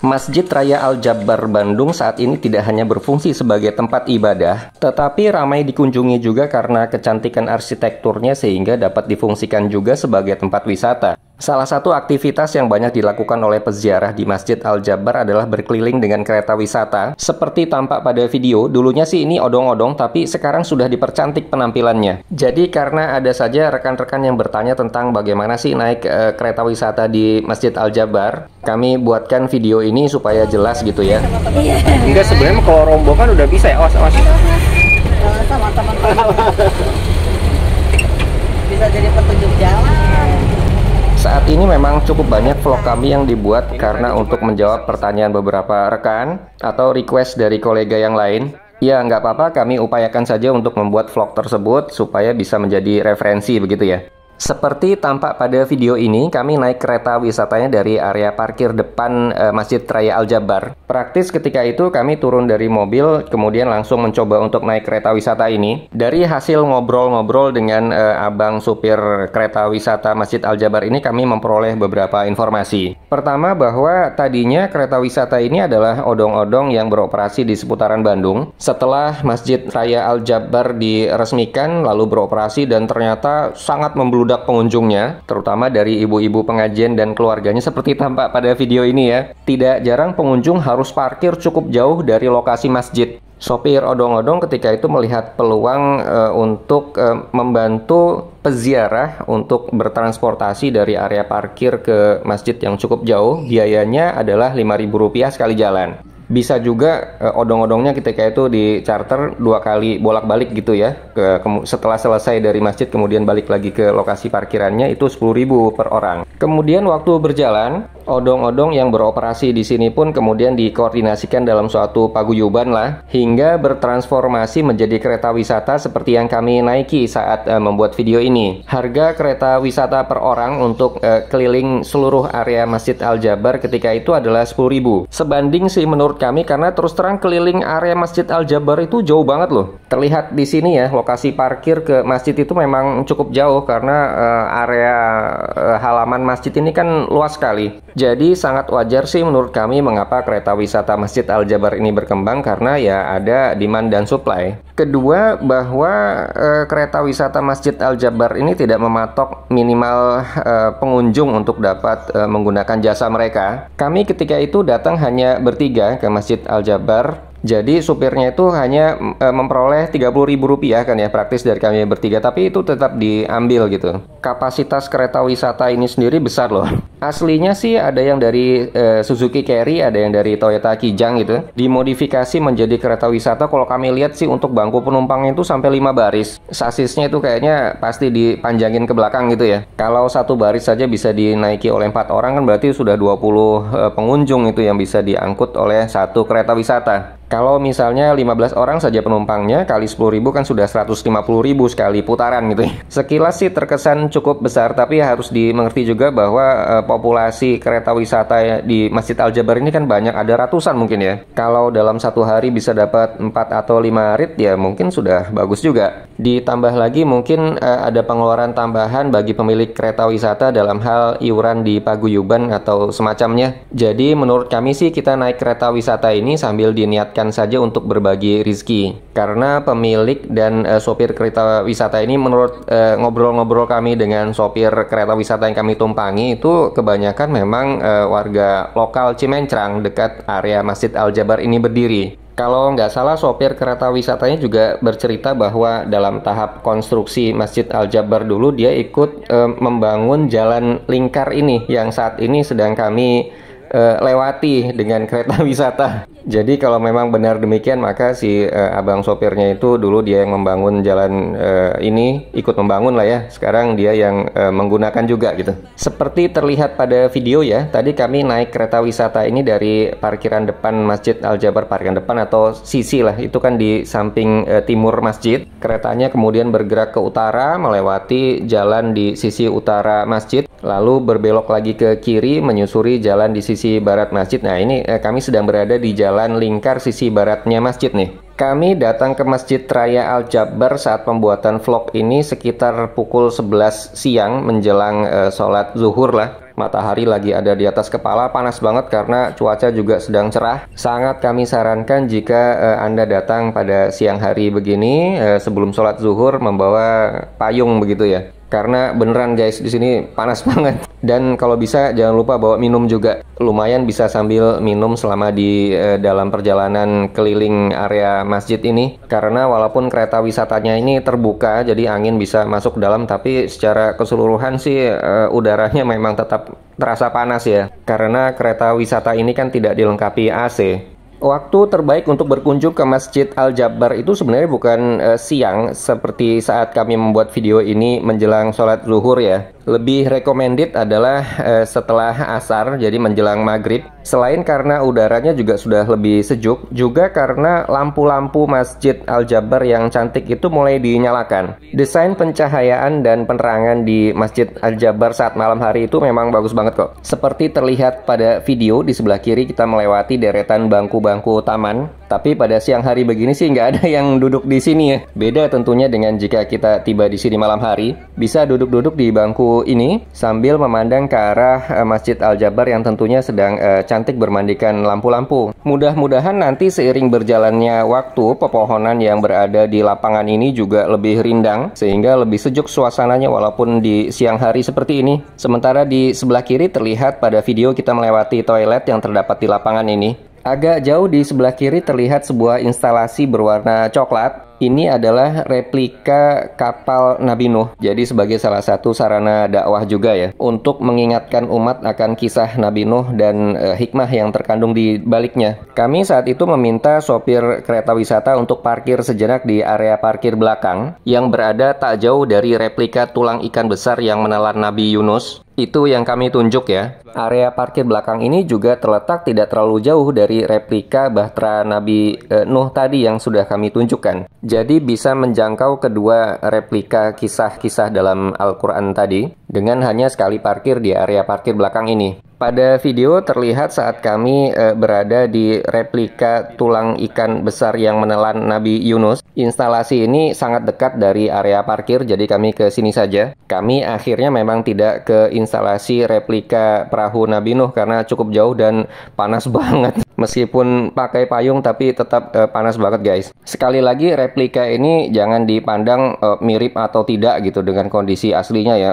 Masjid Raya Al-Jabbar Bandung saat ini tidak hanya berfungsi sebagai tempat ibadah, tetapi ramai dikunjungi juga karena kecantikan arsitekturnya sehingga dapat difungsikan juga sebagai tempat wisata. Salah satu aktivitas yang banyak dilakukan oleh peziarah di Masjid Al-Jabbar adalah berkeliling dengan kereta wisata. Seperti tampak pada video, dulunya sih ini odong-odong tapi sekarang sudah dipercantik penampilannya. Jadi karena ada saja rekan-rekan yang bertanya tentang bagaimana sih naik e, kereta wisata di Masjid Al-Jabbar, kami buatkan video ini ini supaya jelas gitu ya. Iya. Enggak sebenarnya kalau rombongan kan udah bisa ya. Awas, awas. bisa jadi petunjuk jalan. Saat ini memang cukup banyak vlog kami yang dibuat karena untuk menjawab pertanyaan beberapa rekan atau request dari kolega yang lain. Ya, nggak apa-apa, kami upayakan saja untuk membuat vlog tersebut supaya bisa menjadi referensi begitu ya. Seperti tampak pada video ini, kami naik kereta wisatanya dari area parkir depan e, Masjid Raya Al-Jabar. Praktis ketika itu kami turun dari mobil, kemudian langsung mencoba untuk naik kereta wisata ini. Dari hasil ngobrol-ngobrol dengan e, abang supir kereta wisata Masjid Al-Jabar ini, kami memperoleh beberapa informasi. Pertama bahwa tadinya kereta wisata ini adalah odong-odong yang beroperasi di seputaran Bandung. Setelah Masjid Raya Al-Jabar diresmikan, lalu beroperasi dan ternyata sangat membeludak membludak pengunjungnya, terutama dari ibu-ibu pengajian dan keluarganya seperti tampak pada video ini ya. Tidak jarang pengunjung harus parkir cukup jauh dari lokasi masjid. Sopir odong-odong ketika itu melihat peluang e, untuk e, membantu peziarah untuk bertransportasi dari area parkir ke masjid yang cukup jauh. Biayanya adalah Rp5.000 sekali jalan bisa juga uh, odong-odongnya ketika itu di charter dua kali bolak-balik gitu ya ke, ke setelah selesai dari masjid kemudian balik lagi ke lokasi parkirannya itu 10.000 per orang. Kemudian waktu berjalan odong-odong yang beroperasi di sini pun kemudian dikoordinasikan dalam suatu paguyuban lah hingga bertransformasi menjadi kereta wisata seperti yang kami naiki saat uh, membuat video ini. Harga kereta wisata per orang untuk uh, keliling seluruh area Masjid Al Jabar ketika itu adalah 10.000. Sebanding sih menurut kami karena terus terang keliling area Masjid Al Jabar itu jauh banget loh. Terlihat di sini ya lokasi parkir ke masjid itu memang cukup jauh karena uh, area uh, halaman masjid ini kan luas sekali. Jadi sangat wajar sih menurut kami mengapa kereta wisata Masjid Al-Jabar ini berkembang karena ya ada demand dan supply. Kedua, bahwa e, kereta wisata Masjid Al-Jabar ini tidak mematok minimal e, pengunjung untuk dapat e, menggunakan jasa mereka. Kami ketika itu datang hanya bertiga ke Masjid Al-Jabar jadi supirnya itu hanya e, memperoleh Rp30.000 kan ya praktis dari kami bertiga tapi itu tetap diambil gitu. Kapasitas kereta wisata ini sendiri besar loh. Aslinya sih ada yang dari e, Suzuki Carry, ada yang dari Toyota Kijang gitu. Dimodifikasi menjadi kereta wisata kalau kami lihat sih untuk bangku penumpangnya itu sampai 5 baris. Sasisnya itu kayaknya pasti dipanjangin ke belakang gitu ya. Kalau satu baris saja bisa dinaiki oleh empat orang kan berarti sudah 20 e, eh, pengunjung itu yang bisa diangkut oleh satu kereta wisata. Kalau misalnya 15 orang saja penumpangnya kali 10.000 kan sudah 150.000 ribu sekali putaran gitu ya. Sekilas sih terkesan cukup besar tapi harus dimengerti juga bahwa e, populasi kereta wisata di Masjid Al Jabar ini kan banyak ada ratusan mungkin ya. Kalau dalam satu hari bisa dapat 4 atau 5 rit ya mungkin sudah bagus juga. Ditambah lagi mungkin e, ada pengeluaran tambahan bagi pemilik kereta wisata dalam hal iuran di Paguyuban atau semacamnya. Jadi menurut kami sih kita naik kereta wisata ini sambil diniatkan niatkan saja untuk berbagi rizki karena pemilik dan uh, sopir kereta wisata ini menurut eh, ngobrol-ngobrol uh, kami dengan sopir kereta wisata yang kami tumpangi itu kebanyakan memang uh, warga lokal Cimencrang dekat area Masjid Al Jabar ini berdiri kalau nggak salah sopir kereta wisatanya juga bercerita bahwa dalam tahap konstruksi Masjid Al Jabar dulu dia ikut e, membangun jalan lingkar ini yang saat ini sedang kami uh, lewati dengan kereta wisata. Jadi kalau memang benar demikian maka si uh, abang sopirnya itu dulu dia yang membangun jalan uh, ini ikut membangun lah ya. Sekarang dia yang uh, menggunakan juga gitu. Seperti terlihat pada video ya, tadi kami naik kereta wisata ini dari parkiran depan Masjid Al Jabar parkiran depan atau sisi lah itu kan di samping uh, timur masjid. Keretanya kemudian bergerak ke utara melewati jalan di sisi utara masjid lalu berbelok lagi ke kiri menyusuri jalan di sisi barat masjid. Nah, ini uh, kami sedang berada di jalan Jalan Lingkar sisi baratnya masjid nih. Kami datang ke Masjid Raya Al-Jabbar saat pembuatan vlog ini sekitar pukul 11 siang menjelang uh, sholat zuhur lah. Matahari lagi ada di atas kepala, panas banget karena cuaca juga sedang cerah. Sangat kami sarankan jika uh, Anda datang pada siang hari begini uh, sebelum sholat zuhur membawa payung begitu ya karena beneran guys di sini panas banget dan kalau bisa jangan lupa bawa minum juga lumayan bisa sambil minum selama di eh, dalam perjalanan keliling area masjid ini karena walaupun kereta wisatanya ini terbuka jadi angin bisa masuk dalam tapi secara keseluruhan sih eh, udaranya memang tetap terasa panas ya karena kereta wisata ini kan tidak dilengkapi AC waktu terbaik untuk berkunjung ke Masjid Al Jabbar itu sebenarnya bukan uh, siang seperti saat kami membuat video ini menjelang sholat zuhur ya. Lebih recommended adalah uh, setelah asar jadi menjelang maghrib Selain karena udaranya juga sudah lebih sejuk, juga karena lampu-lampu Masjid Al-Jabar yang cantik itu mulai dinyalakan. Desain pencahayaan dan penerangan di Masjid Al-Jabar saat malam hari itu memang bagus banget kok. Seperti terlihat pada video di sebelah kiri kita melewati deretan bangku-bangku taman. Tapi pada siang hari begini sih nggak ada yang duduk di sini ya. Beda tentunya dengan jika kita tiba di sini malam hari. Bisa duduk-duduk di bangku ini sambil memandang ke arah eh, Masjid Al-Jabar yang tentunya sedang uh, cantik bermandikan lampu-lampu. Mudah-mudahan nanti seiring berjalannya waktu, pepohonan yang berada di lapangan ini juga lebih rindang, sehingga lebih sejuk suasananya walaupun di siang hari seperti ini. Sementara di sebelah kiri terlihat pada video kita melewati toilet yang terdapat di lapangan ini. Agak jauh di sebelah kiri terlihat sebuah instalasi berwarna coklat ini adalah replika kapal Nabi Nuh. Jadi sebagai salah satu sarana dakwah juga ya untuk mengingatkan umat akan kisah Nabi Nuh dan e, hikmah yang terkandung di baliknya. Kami saat itu meminta sopir kereta wisata untuk parkir sejenak di area parkir belakang yang berada tak jauh dari replika tulang ikan besar yang menelan Nabi Yunus. Itu yang kami tunjuk ya. Area parkir belakang ini juga terletak tidak terlalu jauh dari replika bahtera Nabi eh, Nuh tadi yang sudah kami tunjukkan. Jadi bisa menjangkau kedua replika kisah-kisah dalam Al-Quran tadi dengan hanya sekali parkir di area parkir belakang ini. Pada video terlihat saat kami e, berada di replika tulang ikan besar yang menelan Nabi Yunus. Instalasi ini sangat dekat dari area parkir, jadi kami ke sini saja. Kami akhirnya memang tidak ke instalasi replika perahu Nabi Nuh karena cukup jauh dan panas banget. Meskipun pakai payung tapi tetap e, panas banget guys. Sekali lagi replika ini jangan dipandang e, mirip atau tidak gitu dengan kondisi aslinya ya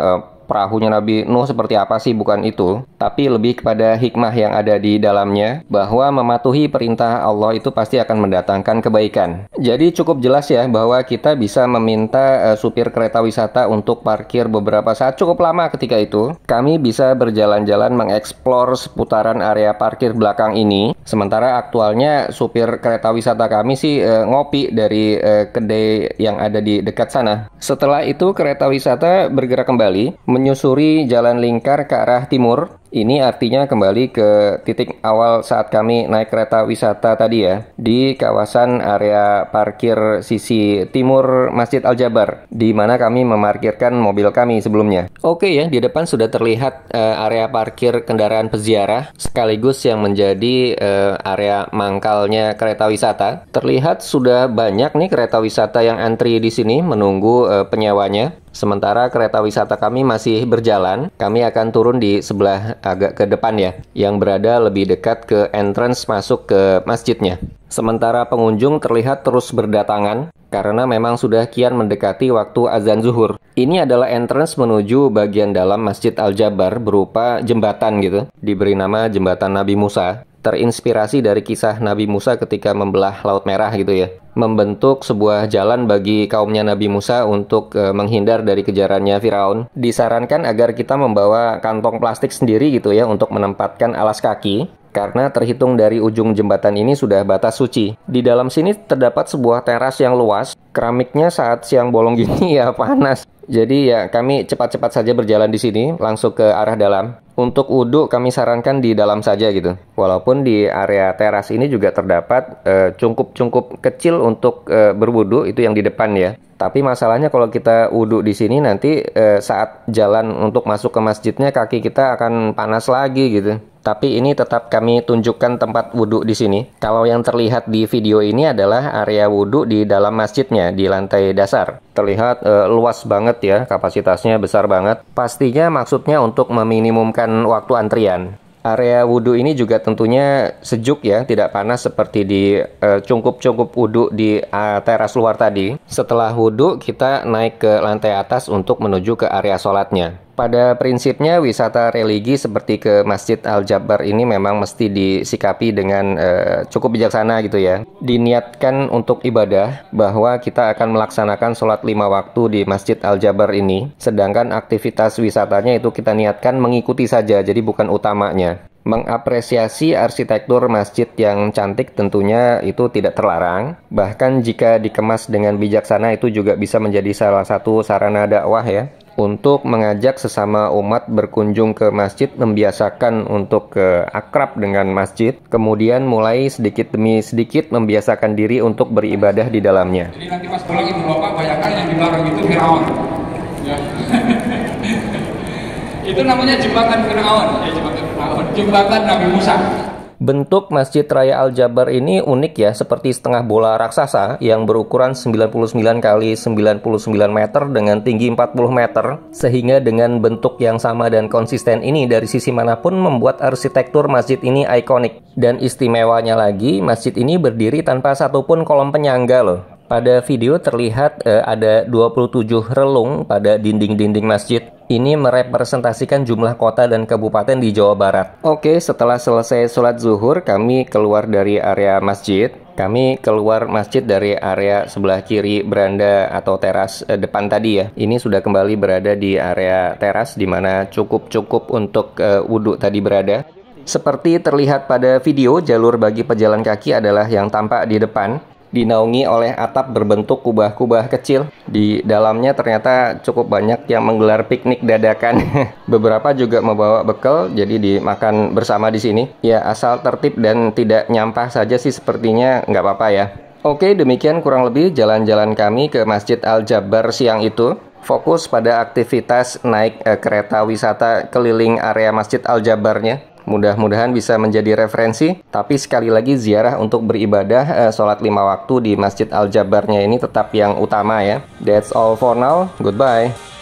perahunya Nabi Nuh seperti apa sih bukan itu, tapi lebih kepada hikmah yang ada di dalamnya bahwa mematuhi perintah Allah itu pasti akan mendatangkan kebaikan. Jadi cukup jelas ya bahwa kita bisa meminta uh, supir kereta wisata untuk parkir beberapa saat cukup lama ketika itu. Kami bisa berjalan-jalan mengeksplor seputaran area parkir belakang ini. Sementara aktualnya supir kereta wisata kami sih uh, ngopi dari uh, kedai yang ada di dekat sana. Setelah itu kereta wisata bergerak kembali menyusuri jalan lingkar ke arah timur. Ini artinya kembali ke titik awal saat kami naik kereta wisata tadi ya, di kawasan area parkir sisi timur Masjid Al-Jabar, di mana kami memarkirkan mobil kami sebelumnya. Oke ya, di depan sudah terlihat uh, area parkir kendaraan peziarah, sekaligus yang menjadi uh, area mangkalnya kereta wisata. Terlihat sudah banyak nih kereta wisata yang antri di sini menunggu uh, penyewanya. Sementara kereta wisata kami masih berjalan, kami akan turun di sebelah agak ke depan ya, yang berada lebih dekat ke entrance masuk ke masjidnya. Sementara pengunjung terlihat terus berdatangan karena memang sudah kian mendekati waktu azan zuhur. Ini adalah entrance menuju bagian dalam Masjid Al-Jabar berupa jembatan gitu, diberi nama Jembatan Nabi Musa terinspirasi dari kisah Nabi Musa ketika membelah Laut Merah gitu ya. Membentuk sebuah jalan bagi kaumnya Nabi Musa untuk e, menghindar dari kejarannya Firaun. Disarankan agar kita membawa kantong plastik sendiri gitu ya untuk menempatkan alas kaki karena terhitung dari ujung jembatan ini sudah batas suci. Di dalam sini terdapat sebuah teras yang luas, keramiknya saat siang bolong gini ya panas. Jadi ya kami cepat-cepat saja berjalan di sini langsung ke arah dalam. Untuk wudhu kami sarankan di dalam saja gitu. Walaupun di area teras ini juga terdapat cungkup-cungkup eh, kecil untuk eh, berwudhu itu yang di depan ya. Tapi masalahnya kalau kita wudhu di sini nanti eh, saat jalan untuk masuk ke masjidnya kaki kita akan panas lagi gitu. Tapi ini tetap kami tunjukkan tempat wudhu di sini. Kalau yang terlihat di video ini adalah area wudhu di dalam masjidnya di lantai dasar. Terlihat e, luas banget ya, kapasitasnya besar banget. Pastinya maksudnya untuk meminimumkan waktu antrian. Area wudhu ini juga tentunya sejuk ya, tidak panas seperti di eh, cungkup-cungkup wudhu di e, teras luar tadi. Setelah wudhu, kita naik ke lantai atas untuk menuju ke area sholatnya. Pada prinsipnya wisata religi seperti ke Masjid Al-Jabbar ini memang mesti disikapi dengan uh, cukup bijaksana gitu ya. Diniatkan untuk ibadah bahwa kita akan melaksanakan sholat lima waktu di Masjid Al-Jabbar ini. Sedangkan aktivitas wisatanya itu kita niatkan mengikuti saja, jadi bukan utamanya mengapresiasi arsitektur masjid yang cantik tentunya itu tidak terlarang. Bahkan jika dikemas dengan bijaksana itu juga bisa menjadi salah satu sarana dakwah ya untuk mengajak sesama umat berkunjung ke masjid, membiasakan untuk ke akrab dengan masjid, kemudian mulai sedikit demi sedikit membiasakan diri untuk beribadah di dalamnya. Jadi nanti pas pulang ibu bapak bayangkan yang di belakang itu Firaun. Ya. itu namanya jembatan Firaun, ya jembatan Firaun, jembatan Nabi Musa. Bentuk Masjid Raya Al-Jabar ini unik ya, seperti setengah bola raksasa yang berukuran 99 kali 99 meter dengan tinggi 40 meter, sehingga dengan bentuk yang sama dan konsisten ini dari sisi manapun membuat arsitektur masjid ini ikonik. Dan istimewanya lagi, masjid ini berdiri tanpa satupun kolom penyangga loh. Pada video terlihat eh, ada 27 relung pada dinding-dinding masjid ini merepresentasikan jumlah kota dan kabupaten di Jawa Barat. Oke, setelah selesai sholat zuhur, kami keluar dari area masjid. Kami keluar masjid dari area sebelah kiri beranda atau teras eh, depan tadi ya. Ini sudah kembali berada di area teras di mana cukup-cukup untuk eh, wudhu tadi berada. Seperti terlihat pada video, jalur bagi pejalan kaki adalah yang tampak di depan dinaungi oleh atap berbentuk kubah-kubah kecil. Di dalamnya ternyata cukup banyak yang menggelar piknik dadakan. Beberapa juga membawa bekal, jadi dimakan bersama di sini. Ya, asal tertib dan tidak nyampah saja sih sepertinya nggak apa-apa ya. Oke, demikian kurang lebih jalan-jalan kami ke Masjid Al-Jabbar siang itu fokus pada aktivitas naik eh, kereta wisata keliling area Masjid Al-Jabarnya. Mudah-mudahan bisa menjadi referensi. Tapi sekali lagi ziarah untuk beribadah eh, sholat lima waktu di Masjid Al-Jabarnya ini tetap yang utama ya. That's all for now. Goodbye.